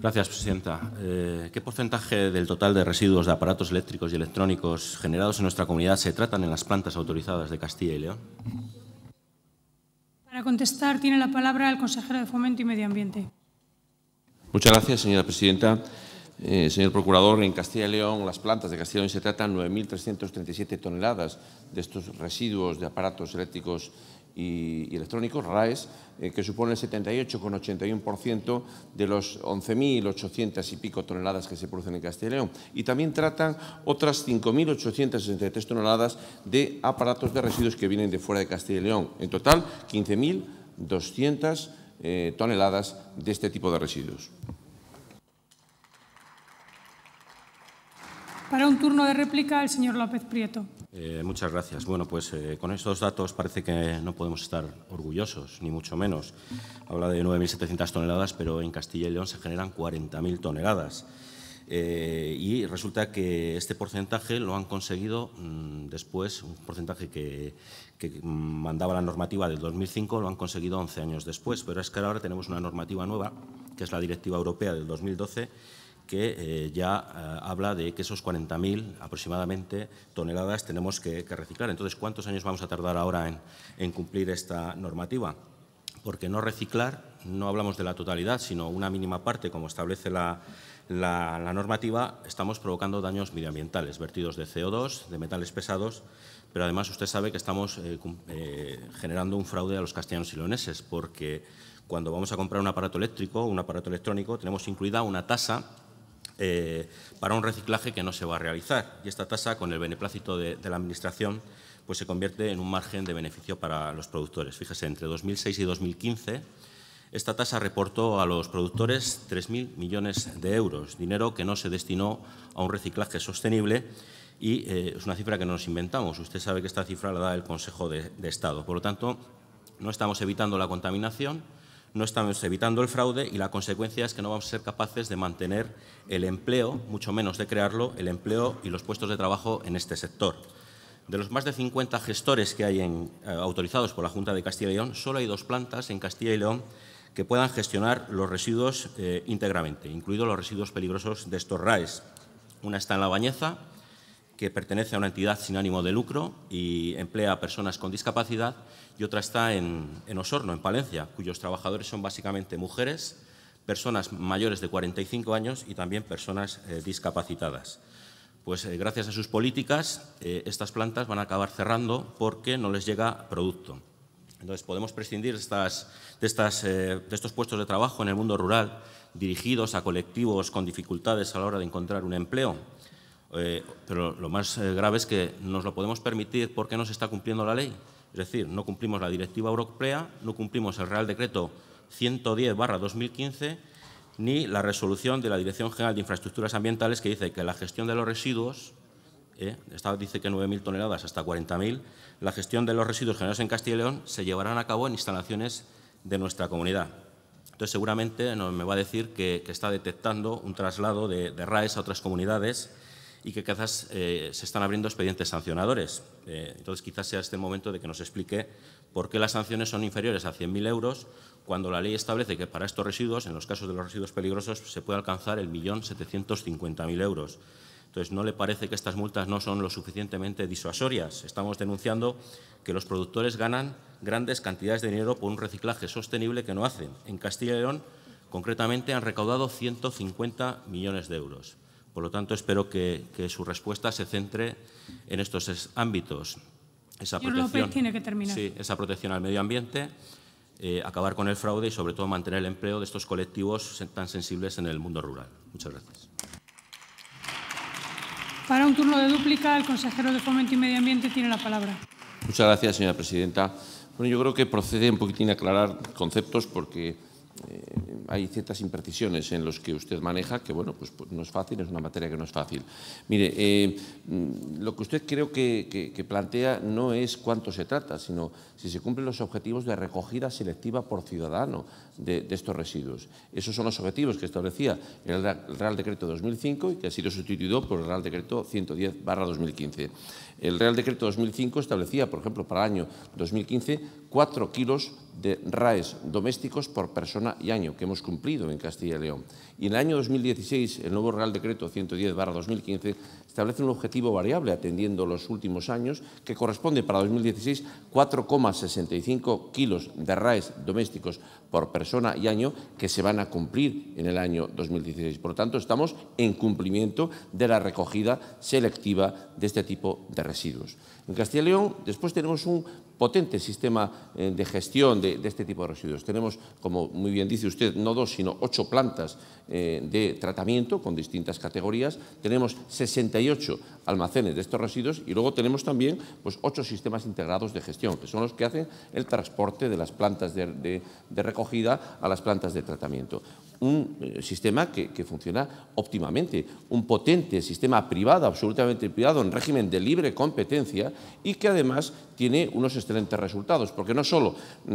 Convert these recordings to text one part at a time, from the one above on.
Gracias, Presidenta. Eh, ¿Qué porcentaje del total de residuos de aparatos eléctricos y electrónicos generados en nuestra comunidad se tratan en las plantas autorizadas de Castilla y León? Para contestar, tiene la palabra el consejero de Fomento y Medio Ambiente. Muchas gracias, señora presidenta. Eh, señor procurador, en Castilla y León, las plantas de Castilla y León se tratan 9.337 toneladas de estos residuos de aparatos eléctricos y, electrónicos, RAES, eh, que supone el 78,81% de los 11.800 y pico toneladas que se producen en Castilla y León. Y también tratan otras 5.863 toneladas de aparatos de residuos que vienen de fuera de Castilla y León. En total, 15.200 eh, toneladas de este tipo de residuos. Para un turno de réplica, el señor López Prieto. Eh, muchas gracias. Bueno, pues eh, con estos datos parece que no podemos estar orgullosos, ni mucho menos. Habla de 9.700 toneladas, pero en Castilla y León se generan 40.000 toneladas. Eh, y resulta que este porcentaje lo han conseguido mm, después, un porcentaje que, que, mandaba la normativa del 2005, lo han conseguido 11 años después. Pero es que ahora tenemos una normativa nueva, que es la Directiva Europea del 2012 que eh, ya eh, habla de que esos 40.000 aproximadamente toneladas tenemos que, reciclar. Entonces, ¿cuántos años vamos a tardar ahora en, cumplir esta normativa? Porque no reciclar, no hablamos de la totalidad, sino una mínima parte, como establece la, normativa, estamos provocando daños medioambientales, vertidos de CO2, de metales pesados, pero además usted sabe que estamos eh, generando un fraude a los castellanos y leoneses, porque cuando vamos a comprar un aparato eléctrico, un aparato electrónico, tenemos incluida una tasa eh, para un reciclaje que no se va a realizar. Y esta tasa, con el beneplácito de, la Administración, pues se convierte en un margen de beneficio para los productores. Fíjese, entre 2006 y 2015, esta tasa reportó a los productores 3.000 millones de euros, dinero que no se destinó a un reciclaje sostenible y eh, es una cifra que no nos inventamos. Usted sabe que esta cifra la da el Consejo de Estado. Por lo tanto, no estamos evitando la contaminación, no estamos evitando el fraude y la consecuencia es que no vamos a ser capaces de mantener el empleo, mucho menos de crearlo, el empleo y los puestos de trabajo en este sector. De los más de 50 gestores que hay eh, autorizados por la Junta de Castilla y León, solo hay dos plantas en Castilla y León que puedan gestionar los residuos eh, íntegramente, incluidos los residuos peligrosos de estos RAES. Una está en La Bañeza, que pertenece a una entidad sin ánimo de lucro y emplea a personas con discapacidad, y otra está en, Osorno, en Palencia, cuyos trabajadores son básicamente mujeres, personas mayores de 45 años y también personas eh, discapacitadas. Pues eh, gracias a sus políticas, eh, estas plantas van a acabar cerrando porque no les llega producto. Entonces, podemos prescindir de estos puestos de trabajo en el mundo rural dirigidos a colectivos con dificultades a la hora de encontrar un empleo eh, pero lo más eh, grave es que nos lo podemos permitir porque no se está cumpliendo la ley. Es decir, no cumplimos la directiva europea, no cumplimos el Real Decreto 110-2015 ni la resolución de la Dirección General de Infraestructuras Ambientales que dice que la gestión de los residuos, eh, esta dice que 9.000 toneladas hasta 40.000, la gestión de los residuos generados en Castilla y León se llevarán a cabo en instalaciones de nuestra comunidad. Entonces, seguramente me va a decir que, está detectando un traslado de, de RAES a otras comunidades y que quizás eh, se están abriendo expedientes sancionadores. Eh, entonces, quizás sea este momento de que nos explique por qué las sanciones son inferiores a 100.000 euros cuando la ley establece que para estos residuos, en los casos de los residuos peligrosos, se puede alcanzar el 1.750.000 euros. Entonces, ¿no le parece que estas multas no son lo suficientemente disuasorias? Estamos denunciando que los productores ganan grandes cantidades de dinero por un reciclaje sostenible que no hacen. En Castilla y León, concretamente, han recaudado 150 millones de euros. Por lo tanto, espero que, su respuesta se centre en estos ámbitos. Esa protección, tiene que terminar. Sí, esa protección al medio ambiente, eh, acabar con el fraude y, sobre todo, mantener el empleo de estos colectivos tan sensibles en el mundo rural. Muchas gracias. Para un turno de dúplica, el consejero de Fomento y Medio Ambiente tiene la palabra. Muchas gracias, señora presidenta. Bueno, yo creo que procede un poquitín aclarar conceptos porque eh, hay ciertas imprecisiones en los que usted maneja que, bueno, pues, pues, no es fácil, es una materia que no es fácil. Mire, eh, mm, lo que usted creo que, plantea no es cuánto se trata, sino si se cumplen los objetivos de recogida selectiva por ciudadano de, estos residuos. Esos son los objetivos que establecía el Real Decreto 2005 y que ha sido sustituido por el Real Decreto 110-2015. El Real Decreto 2005 establecía, por ejemplo, para el año 2015, cuatro kilos de RAES domésticos por persona y año que hemos cumplido en Castilla y León. Y en el año 2016, el nuevo Real Decreto 110-2015 establece un objetivo variable atendiendo los últimos años que corresponde para 2016 4,65 kilos de RAES domésticos por persona y año que se van a cumplir en el año 2016. Por lo tanto, estamos en cumplimiento de la recogida selectiva de este tipo de residuos. En Castilla y León, después tenemos un potente sistema eh, de gestión de, este tipo de residuos. Tenemos, como muy bien dice usted, no dos, sino ocho plantas eh, de tratamiento con distintas categorías. Tenemos 68 almacenes de estos residuos y luego tenemos también pues, ocho sistemas integrados de gestión, que son los que hacen el transporte de las plantas de recogida a las plantas de tratamiento un eh, sistema que, funciona óptimamente, un potente sistema privado, absolutamente privado, en régimen de libre competencia y que además tiene unos excelentes resultados, porque no solo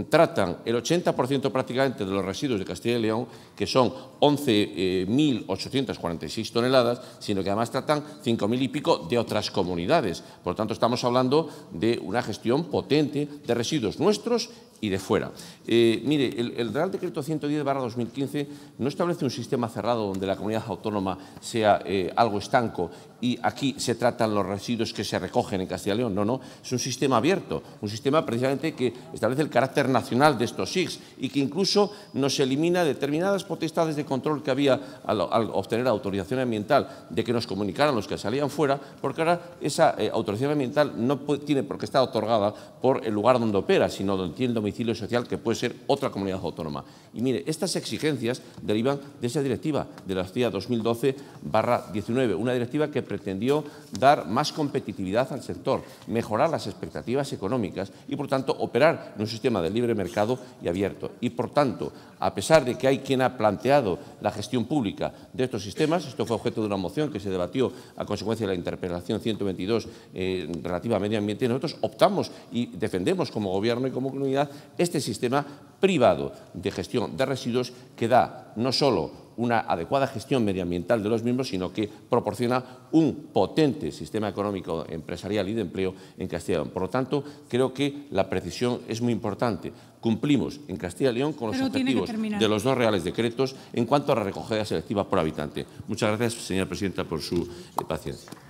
tratan el 80% prácticamente de los residuos de Castilla y León, que son 11.846 toneladas, sino que además tratan 5.000 y pico de otras comunidades. Por lo tanto, estamos hablando de una gestión potente de residuos nuestros y de fuera. Eh, mire, el, el Real Decreto 110 2015 no establece un sistema cerrado donde la comunidad autónoma sea eh, algo estanco y aquí se tratan los residuos que se recogen en Castilla y León. No, no, es un sistema abierto, un sistema precisamente que establece el carácter nacional de estos SIGs y que incluso nos elimina determinadas potestades de control que había al, obtener autorización ambiental, de que nos comunicaran los que salían fuera, porque ahora esa eh, autorización ambiental no tiene por qué estar otorgada por el lugar donde opera, sino donde tiene el domicilio social, que puede ser otra comunidad autónoma. Y mire, estas exigencias derivan de esa directiva, de la CIA 2012-19, una directiva que pretendió dar más competitividad al sector, mejorar las expectativas económicas y, por tanto, operar en un sistema de libre mercado y abierto. Y, por tanto, a pesar de que hay quien ha planteado la gestión pública de estos sistemas, esto fue objeto de una moción que se debatió a consecuencia de la interpelación 122 eh, relativa a medio ambiente, nosotros optamos y defendemos como Gobierno y como comunidad este sistema privado de gestión de residuos que da no solo una adecuada gestión medioambiental de los mismos, sino que proporciona un potente sistema económico empresarial y de empleo en Castilla y León. Por lo tanto, creo que la precisión es muy importante. Cumplimos en Castilla y León con los objetivos de los dos reales decretos en cuanto a la recogida selectiva por habitante. Muchas gracias, señora presidenta, por su eh, paciencia.